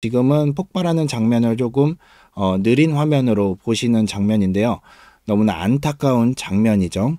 지금은 폭발하는 장면을 조금 어, 느린 화면으로 보시는 장면인데요. 너무나 안타까운 장면이죠.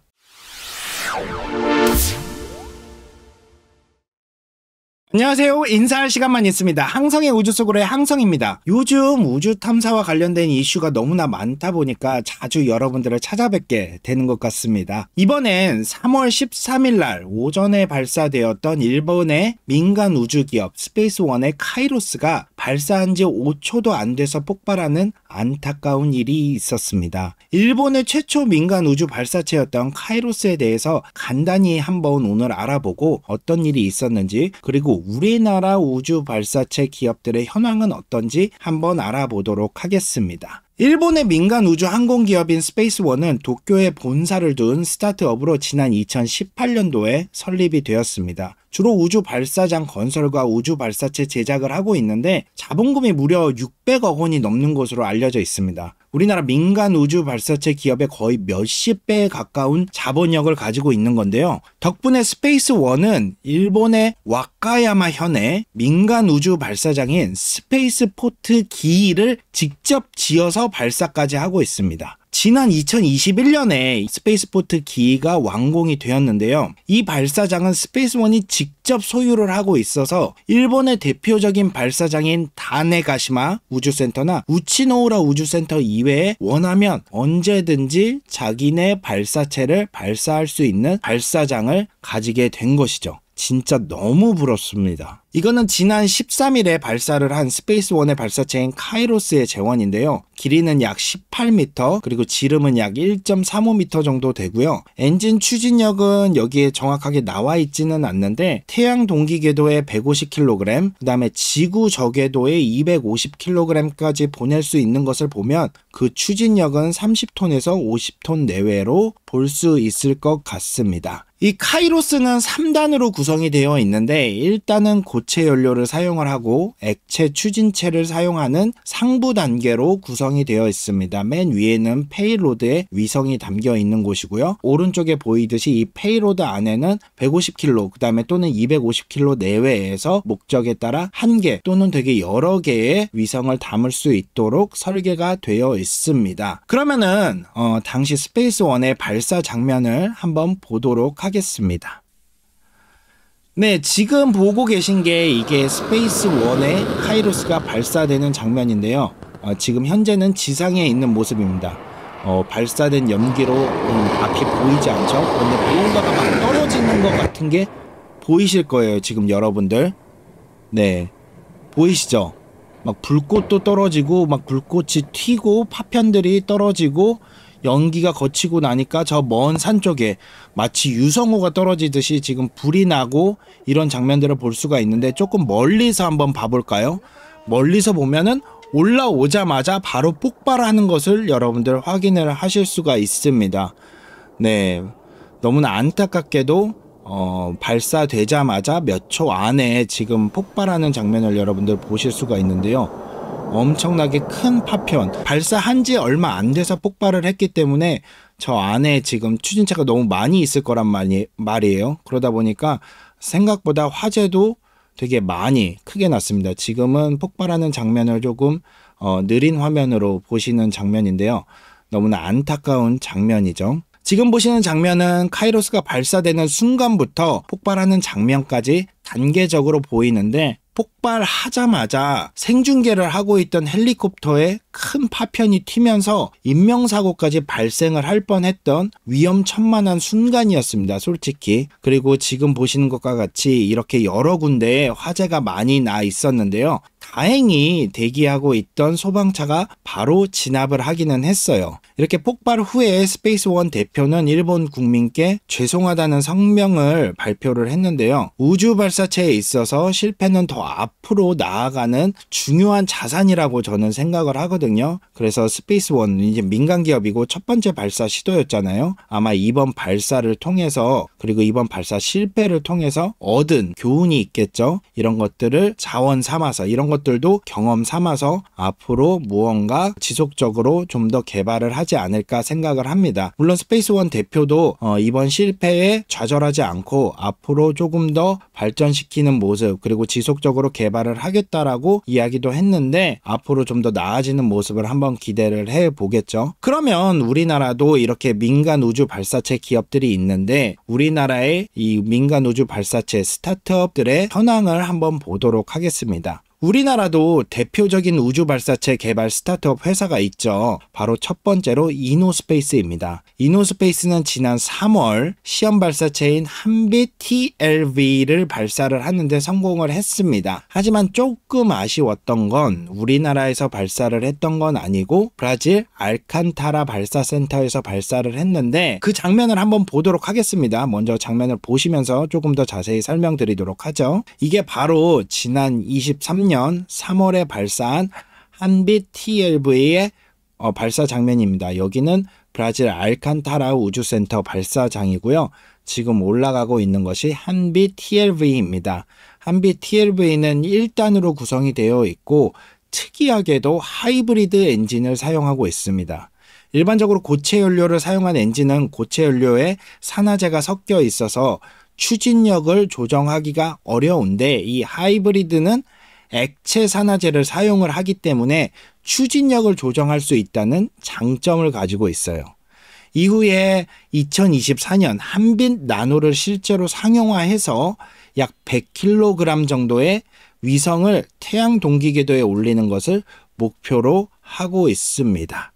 안녕하세요. 인사할 시간만 있습니다. 항성의 우주 속으로의 항성입니다. 요즘 우주 탐사와 관련된 이슈가 너무나 많다 보니까 자주 여러분들을 찾아뵙게 되는 것 같습니다. 이번엔 3월 13일 날 오전에 발사되었던 일본의 민간 우주기업 스페이스원의 카이로스가 발사한 지 5초도 안 돼서 폭발하는 안타까운 일이 있었습니다. 일본의 최초 민간 우주 발사체였던 카이로스에 대해서 간단히 한번 오늘 알아보고 어떤 일이 있었는지 그리고 우리나라 우주 발사체 기업들의 현황은 어떤지 한번 알아보도록 하겠습니다. 일본의 민간 우주 항공 기업인 스페이스원은 도쿄에 본사를 둔 스타트업으로 지난 2018년도에 설립이 되었습니다. 주로 우주 발사장 건설과 우주 발사체 제작을 하고 있는데 자본금이 무려 600억 원이 넘는 것으로 알려져 있습니다. 우리나라 민간 우주 발사체 기업의 거의 몇십 배에 가까운 자본력을 가지고 있는 건데요. 덕분에 스페이스1은 일본의 와카야마 현의 민간 우주 발사장인 스페이스포트 기이를 직접 지어서 발사까지 하고 있습니다. 지난 2021년에 스페이스포트 기가 완공이 되었는데요. 이 발사장은 스페이스원이 직접 소유를 하고 있어서 일본의 대표적인 발사장인 다네가시마 우주센터나 우치노우라 우주센터 이외에 원하면 언제든지 자기네 발사체를 발사할 수 있는 발사장을 가지게 된 것이죠. 진짜 너무 부럽습니다. 이거는 지난 13일에 발사를 한 스페이스원의 발사체인 카이로스의 재원인데요. 길이는 약 18m, 그리고 지름은 약 1.35m 정도 되고요. 엔진 추진력은 여기에 정확하게 나와 있지는 않는데 태양 동기 궤도에 150kg, 그다음에 지구 저궤도에 250kg까지 보낼 수 있는 것을 보면 그 추진력은 30톤에서 50톤 내외로 볼 수 있을 것 같습니다. 이 카이로스는 3단으로 구성이 되어 있는데 일단은 고 고체 연료를 사용을 하고 액체 추진체를 사용하는 상부 단계로 구성이 되어 있습니다. 맨 위에는 페이로드의 위성이 담겨 있는 곳이고요. 오른쪽에 보이듯이 이 페이로드 안에는 150kg, 그 다음에 또는 250kg 내외에서 목적에 따라 한 개 또는 되게 여러 개의 위성을 담을 수 있도록 설계가 되어 있습니다. 그러면은 어, 당시 스페이스원의 발사 장면을 한번 보도록 하겠습니다. 네, 지금 보고 계신 게 이게 스페이스 1의 카이로스가 발사되는 장면인데요. 어, 지금 현재는 지상에 있는 모습입니다. 어, 발사된 연기로 음, 앞이 보이지 않죠? 근데 무언가가 막 떨어지는 것 같은 게 보이실 거예요, 지금 여러분들. 네, 보이시죠? 막 불꽃도 떨어지고, 막 불꽃이 튀고, 파편들이 떨어지고, 연기가 거치고 나니까 저 먼 산 쪽에 마치 유성호가 떨어지듯이 지금 불이 나고 이런 장면들을 볼 수가 있는데 조금 멀리서 한번 봐볼까요? 멀리서 보면은 올라오자마자 바로 폭발하는 것을 여러분들 확인을 하실 수가 있습니다. 네. 너무나 안타깝게도 어, 발사되자마자 몇 초 안에 지금 폭발하는 장면을 여러분들 보실 수가 있는데요. 엄청나게 큰 파편 발사한 지 얼마 안 돼서 폭발을 했기 때문에 저 안에 지금 추진체가 너무 많이 있을 거란 말이, 말이에요. 그러다 보니까 생각보다 화재도 되게 많이 크게 났습니다. 지금은 폭발하는 장면을 조금 어, 느린 화면으로 보시는 장면인데요. 너무나 안타까운 장면이죠. 지금 보시는 장면은 카이로스가 발사되는 순간부터 폭발하는 장면까지 단계적으로 보이는데 폭발하자마자 생중계를 하고 있던 헬리콥터에 큰 파편이 튀면서 인명사고까지 발생을 할 뻔했던 위험천만한 순간이었습니다. 솔직히. 그리고 지금 보시는 것과 같이 이렇게 여러 군데에 화재가 많이 나 있었는데요. 다행히 대기하고 있던 소방차가 바로 진압을 하기는 했어요. 이렇게 폭발 후에 스페이스원 대표는 일본 국민께 죄송하다는 성명을 발표를 했는데요. 우주 발사체에 있어서 실패는 더 앞으로 나아가는 중요한 자산이라고 저는 생각을 하거든요. 그래서 스페이스원 은 이제 민간 기업이고 첫 번째 발사 시도였잖아요. 아마 이번 발사를 통해서 그리고 이번 발사 실패를 통해서 얻은 교훈이 있겠죠. 이런 것들을 자원 삼아서 이런 것 것들도 경험 삼아서 앞으로 무언가 지속적으로 좀 더 개발을 하지 않을까 생각을 합니다. 물론 스페이스원 대표도 어, 이번 실패에 좌절하지 않고 앞으로 조금 더 발전시키는 모습 그리고 지속적으로 개발을 하겠다라고 이야기도 했는데 앞으로 좀 더 나아지는 모습을 한번 기대를 해 보겠죠. 그러면 우리나라도 이렇게 민간 우주 발사체 기업들이 있는데 우리나라의 이 민간 우주 발사체 스타트업들의 현황을 한번 보도록 하겠습니다. 우리나라도 대표적인 우주 발사체 개발 스타트업 회사가 있죠. 바로 첫 번째로 이노스페이스입니다. 이노스페이스는 지난 3월 시험 발사체인 한비 TLV를 발사를 하는데 성공을 했습니다. 하지만 조금 아쉬웠던 건 우리나라에서 발사를 했던 건 아니고 브라질 알칸타라 발사센터에서 발사를 했는데 그 장면을 한번 보도록 하겠습니다. 먼저 장면을 보시면서 조금 더 자세히 설명드리도록 하죠. 이게 바로 지난 23년 2013년 3월에 발사한 한빛 TLV의 어, 발사 장면입니다. 여기는 브라질 알칸타라 우주센터 발사장이고요. 지금 올라가고 있는 것이 한빛 TLV입니다. 한빛 TLV는 1단으로 구성이 되어 있고 특이하게도 하이브리드 엔진을 사용하고 있습니다. 일반적으로 고체 연료를 사용한 엔진은 고체 연료에 산화제가 섞여 있어서 추진력을 조정하기가 어려운데 이 하이브리드는 액체 산화제를 사용을 하기 때문에 추진력을 조정할 수 있다는 장점을 가지고 있어요. 이후에 2024년 한빛 나노를 실제로 상용화해서 약 100kg 정도의 위성을 태양 동기궤도에 올리는 것을 목표로 하고 있습니다.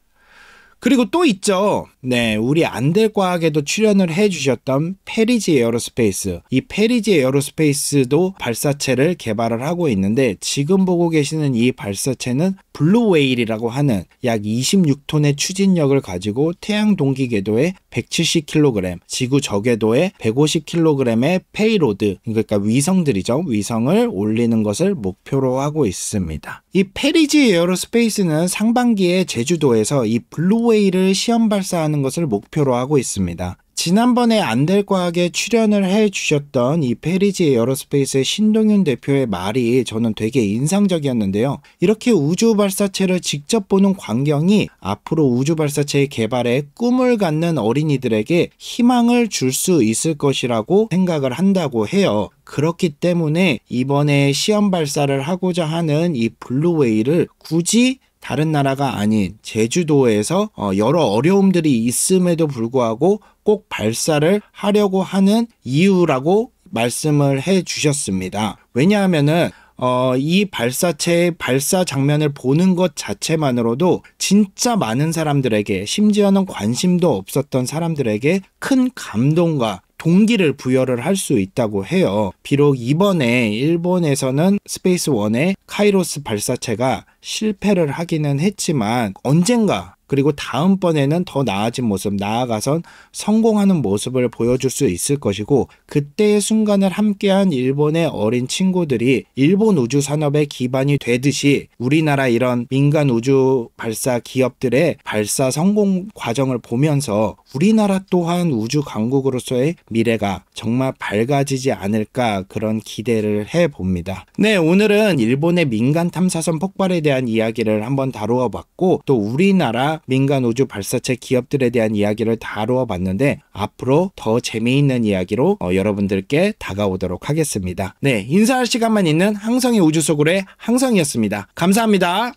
그리고 또 있죠. 네, 우리 안될과학에도 출연을 해주셨던 페리지 에어로스페이스. 이 페리지 에어로스페이스도 발사체를 개발을 하고 있는데 지금 보고 계시는 이 발사체는 블루웨일이라고 하는 약 26톤의 추진력을 가지고 태양 동기 궤도에 170kg, 지구 저궤도에 150kg의 페이로드, 그러니까 위성들이죠. 위성을 올리는 것을 목표로 하고 있습니다. 이 페리지 에어로스페이스는 상반기에 제주도에서 이 블루웨일 스노웨이를 시험 발사하는 것을 목표로 하고 있습니다. 지난번에 안될과학에 출연을 해주셨던 이 페리지 에어로스페이스의 신동윤 대표의 말이 저는 되게 인상적이었는데요. 이렇게 우주 발사체를 직접 보는 광경이 앞으로 우주 발사체의 개발에 꿈을 갖는 어린이들에게 희망을 줄 수 있을 것이라고 생각을 한다고 해요. 그렇기 때문에 이번에 시험 발사를 하고자 하는 이 블루웨이를 굳이 다른 나라가 아닌 제주도에서 어, 여러 어려움들이 있음에도 불구하고 꼭 발사를 하려고 하는 이유라고 말씀을 해 주셨습니다. 왜냐하면은 어, 이 발사체의 발사 장면을 보는 것 자체만으로도 진짜 많은 사람들에게 심지어는 관심도 없었던 사람들에게 큰 감동과 동기를 부여를 할 수 있다고 해요. 비록 이번에 일본에서는 스페이스 원의 카이로스 발사체가 실패를 하기는 했지만 언젠가 그리고 다음번에는 더 나아진 모습, 나아가선 성공하는 모습을 보여줄 수 있을 것이고, 그때의 순간을 함께한 일본의 어린 친구들이 일본 우주 산업의 기반이 되듯이 우리나라 이런 민간 우주 발사 기업들의 발사 성공 과정을 보면서 우리나라 또한 우주 강국으로서의 미래가 정말 밝아지지 않을까 그런 기대를 해 봅니다. 네, 오늘은 일본의 민간 탐사선 폭발에 대한 이야기를 한번 다루어 봤고, 또 우리나라 민간 우주 발사체 기업들에 대한 이야기를 다루어 봤는데 앞으로 더 재미있는 이야기로 어, 여러분들께 다가오도록 하겠습니다. 네, 인사할 시간만 있는 항성의 우주 속으로의 항성이었습니다. 감사합니다.